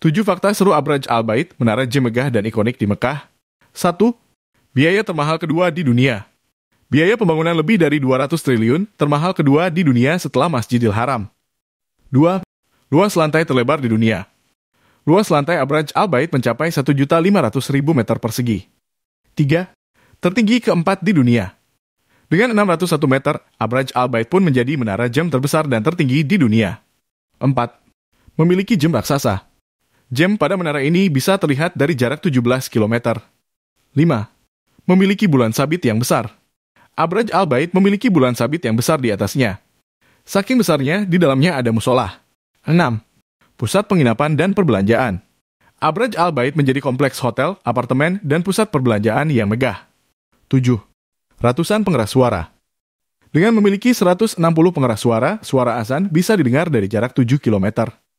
7 fakta seru Abraj Al-Bait, menara J megah dan ikonik di Mekah. 1. Biaya termahal kedua di dunia. Biaya pembangunan lebih dari 200 triliun, termahal kedua di dunia setelah Masjidil Haram. 2. Luas lantai terlebar di dunia. Luas lantai Abraj Al-Bait mencapai 1.500.000 meter persegi. 3. Tertinggi keempat di dunia. Dengan 601 meter, Abraj Al-Bait pun menjadi menara jam terbesar dan tertinggi di dunia. 4. Memiliki jam raksasa. Jam pada menara ini bisa terlihat dari jarak 17 km. 5. Memiliki bulan sabit yang besar. Abraj Al-Bait memiliki bulan sabit yang besar di atasnya. Saking besarnya, di dalamnya ada musola. 6. Pusat penginapan dan perbelanjaan. Abraj Al-Bait menjadi kompleks hotel, apartemen, dan pusat perbelanjaan yang megah. 7. Ratusan pengeras suara. Dengan memiliki 160 pengeras suara, suara azan bisa didengar dari jarak 7 kilometer.